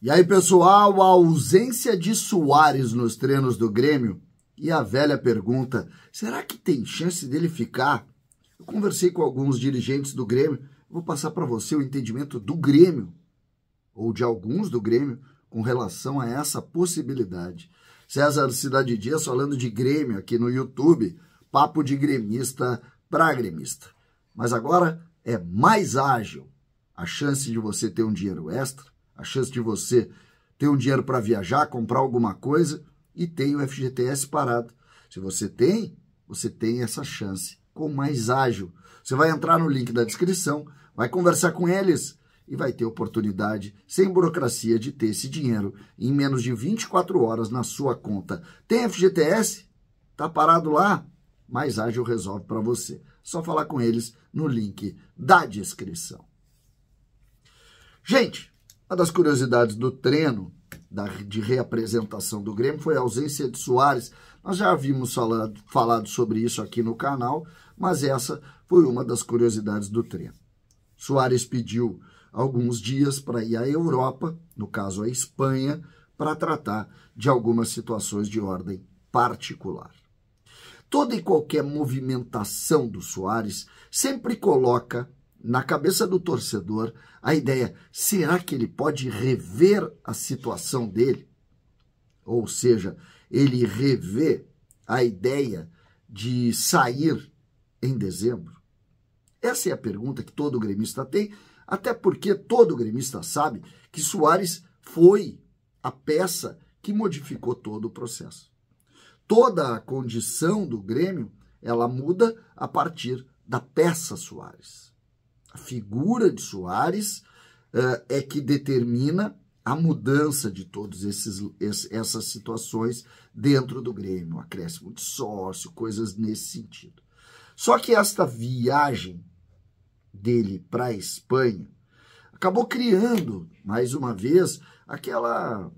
E aí, pessoal, a ausência de Soares nos treinos do Grêmio e a velha pergunta: será que tem chance dele ficar? Eu conversei com alguns dirigentes do Grêmio, vou passar para você o entendimento do Grêmio ou de alguns do Grêmio com relação a essa possibilidade. César Cidade Dias falando de Grêmio aqui no YouTube, papo de gremista para gremista. Mas agora é mais ágil a chance de você ter um dinheiro extra a chance de você ter um dinheiro para viajar, comprar alguma coisa e tem o FGTS parado. Se você tem, você tem essa chance com mais ágil. Você vai entrar no link da descrição, vai conversar com eles e vai ter oportunidade, sem burocracia, de ter esse dinheiro em menos de 24 horas na sua conta. Tem FGTS? Tá parado lá? Mais ágil resolve para você. Só falar com eles no link da descrição. Gente, uma das curiosidades do treino da, de reapresentação do Grêmio foi a ausência de Soares. Nós já havíamos falado, falado sobre isso aqui no canal, mas essa foi uma das curiosidades do treino. Soares pediu alguns dias para ir à Europa, no caso à Espanha, para tratar de algumas situações de ordem particular. Toda e qualquer movimentação do Soares sempre coloca na cabeça do torcedor a ideia: será que ele pode rever a situação dele? Ou seja, ele revê a ideia de sair em dezembro? Essa é a pergunta que todo gremista tem, até porque todo gremista sabe que Soares foi a peça que modificou todo o processo. Toda a condição do Grêmio, ela muda a partir da peça Soares figura de Soares uh, é que determina a mudança de todas essas situações dentro do Grêmio, o acréscimo de sócio, coisas nesse sentido. Só que esta viagem dele para a Espanha acabou criando, mais uma vez, aquela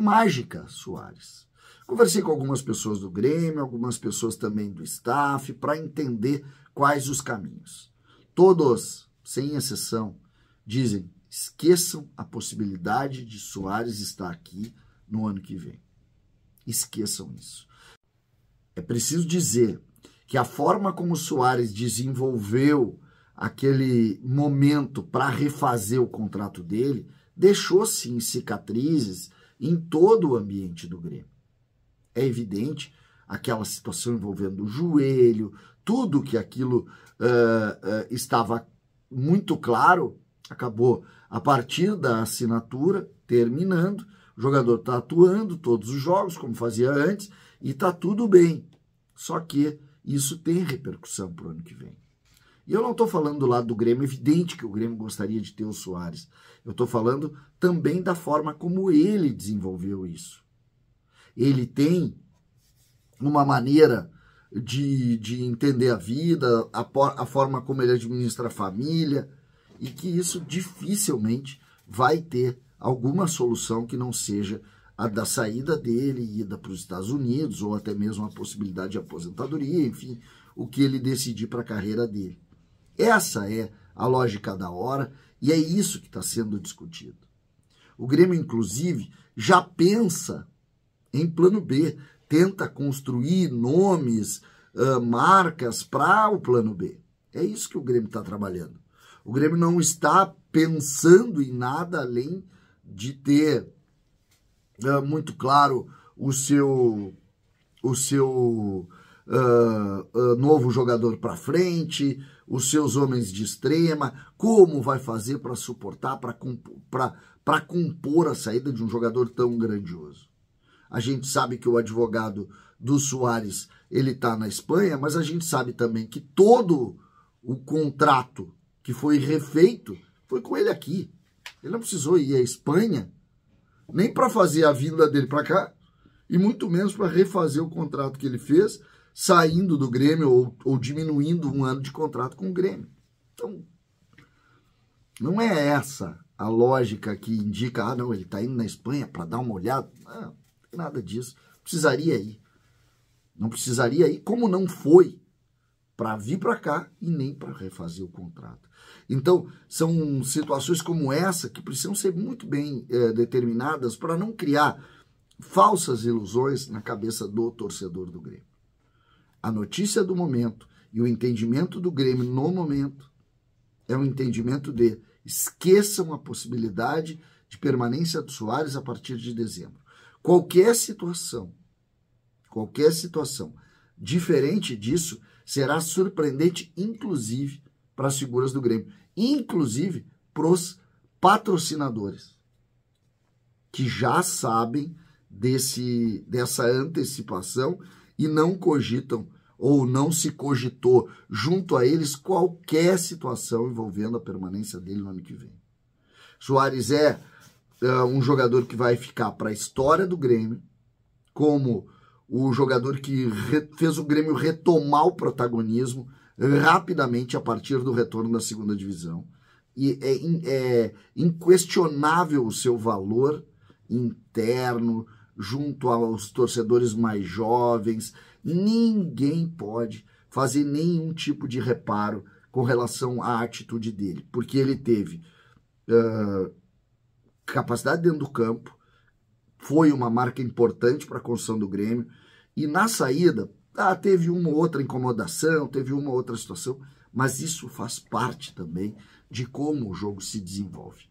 mágica Soares. Conversei com algumas pessoas do Grêmio, algumas pessoas também do staff, para entender quais os caminhos. Todos, sem exceção, dizem: esqueçam a possibilidade de Soares estar aqui no ano que vem. Esqueçam isso. É preciso dizer que a forma como Soares desenvolveu aquele momento para refazer o contrato dele deixou sim cicatrizes em todo o ambiente do Grêmio. É evidente aquela situação envolvendo o joelho, tudo que aquilo uh, uh, estava muito claro, acabou a partir da assinatura, terminando. O jogador está atuando todos os jogos, como fazia antes, e está tudo bem. Só que isso tem repercussão para o ano que vem. E eu não estou falando do lado do Grêmio, é evidente que o Grêmio gostaria de ter o Soares. Eu estou falando também da forma como ele desenvolveu isso. Ele tem uma maneira de, de entender a vida, a, a forma como ele administra a família, e que isso dificilmente vai ter alguma solução que não seja a da saída dele, ida para os Estados Unidos, ou até mesmo a possibilidade de aposentadoria, enfim, o que ele decidir para a carreira dele. Essa é a lógica da hora e é isso que está sendo discutido. O Grêmio, inclusive, já pensa em plano B, tenta construir nomes, uh, marcas para o plano B. É isso que o Grêmio está trabalhando. O Grêmio não está pensando em nada além de ter uh, muito claro o seu o seu uh, uh, novo jogador para frente, os seus homens de extrema, como vai fazer para suportar, para compor, compor a saída de um jogador tão grandioso. A gente sabe que o advogado do Soares ele está na Espanha, mas a gente sabe também que todo o contrato que foi refeito foi com ele aqui. Ele não precisou ir à Espanha nem para fazer a vinda dele para cá e muito menos para refazer o contrato que ele fez saindo do Grêmio ou, ou, diminuindo um ano de contrato com o Grêmio. Então, não é essa a lógica que indica, ah, não, ele está indo na Espanha para dar uma olhada. Não. Nada disso. Precisaria ir. Não precisaria ir, como não foi para vir para cá e nem para refazer o contrato. Então, são situações como essa que precisam ser muito bem é, determinadas para não criar falsas ilusões na cabeça do torcedor do Grêmio. A notícia do momento e o entendimento do Grêmio no momento é um entendimento de esqueçam a possibilidade de permanência do Soares a partir de dezembro. Qualquer situação, qualquer situação diferente disso será surpreendente, inclusive para as figuras do Grêmio, inclusive para os patrocinadores que já sabem desse dessa antecipação e não cogitam ou não se cogitou junto a eles qualquer situação envolvendo a permanência dele no ano que vem. Soares é uh, um jogador que vai ficar para a história do Grêmio, como o jogador que fez o Grêmio retomar o protagonismo rapidamente a partir do retorno da segunda divisão. E é, é inquestionável o seu valor interno junto aos torcedores mais jovens. Ninguém pode fazer nenhum tipo de reparo com relação à atitude dele, porque ele teve uh, capacidade dentro do campo, foi uma marca importante para a construção do Grêmio. E na saída, ah, teve uma ou outra incomodação, teve uma ou outra situação, mas isso faz parte também de como o jogo se desenvolve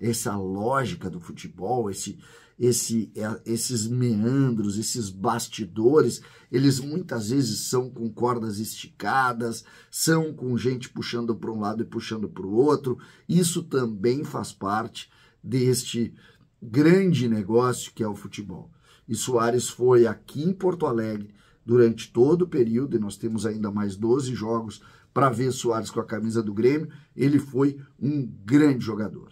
essa lógica do futebol, esse, esse, é, esses meandros, esses bastidores, eles muitas vezes são com cordas esticadas, são com gente puxando para um lado e puxando para o outro. Isso também faz parte deste grande negócio que é o futebol. E Soares foi aqui em Porto Alegre durante todo o período, e nós temos ainda mais 12 jogos para ver Soares com a camisa do Grêmio. Ele foi um grande jogador.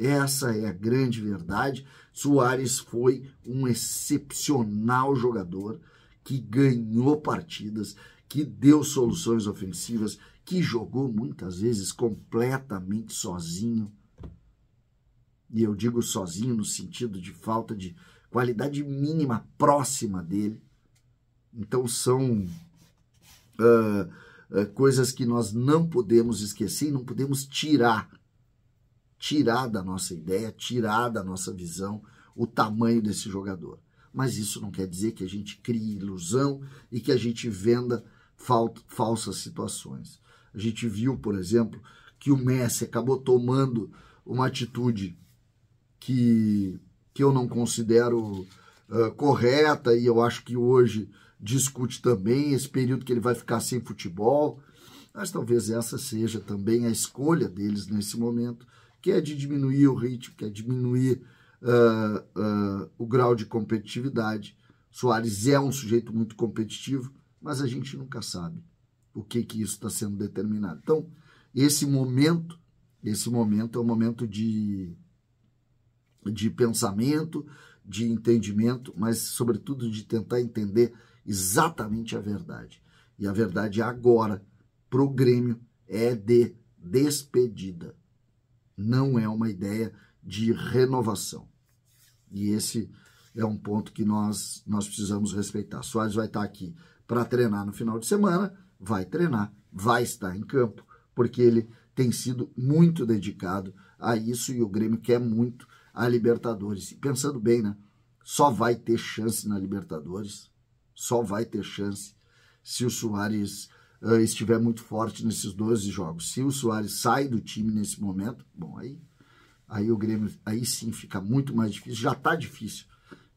Essa é a grande verdade. Soares foi um excepcional jogador que ganhou partidas, que deu soluções ofensivas, que jogou muitas vezes completamente sozinho. E eu digo sozinho no sentido de falta de qualidade mínima próxima dele. Então são uh, uh, coisas que nós não podemos esquecer e não podemos tirar tirar da nossa ideia, tirar da nossa visão o tamanho desse jogador. Mas isso não quer dizer que a gente crie ilusão e que a gente venda fal falsas situações. A gente viu, por exemplo, que o Messi acabou tomando uma atitude que, que eu não considero uh, correta e eu acho que hoje discute também esse período que ele vai ficar sem futebol. Mas talvez essa seja também a escolha deles nesse momento que é de diminuir o ritmo, que é diminuir uh, uh, o grau de competitividade. Soares é um sujeito muito competitivo, mas a gente nunca sabe o que, que isso está sendo determinado. Então, esse momento, esse momento é um momento de, de pensamento, de entendimento, mas sobretudo de tentar entender exatamente a verdade. E a verdade agora para o Grêmio é de despedida não é uma ideia de renovação. E esse é um ponto que nós, nós precisamos respeitar. Soares vai estar aqui para treinar no final de semana, vai treinar, vai estar em campo, porque ele tem sido muito dedicado a isso e o Grêmio quer muito a Libertadores. E pensando bem, né? Só vai ter chance na Libertadores, só vai ter chance se o Soares uh, estiver muito forte nesses 12 jogos. Se o Soares sai do time nesse momento, bom, aí, aí o Grêmio aí sim fica muito mais difícil. Já está difícil.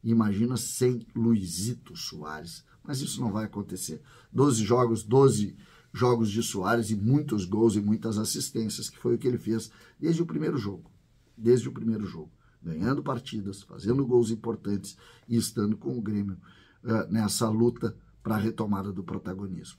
Imagina sem Luizito Soares. Mas isso não vai acontecer. 12 jogos, 12 jogos de Soares e muitos gols e muitas assistências, que foi o que ele fez desde o primeiro jogo. Desde o primeiro jogo. Ganhando partidas, fazendo gols importantes e estando com o Grêmio uh, nessa luta para a retomada do protagonismo.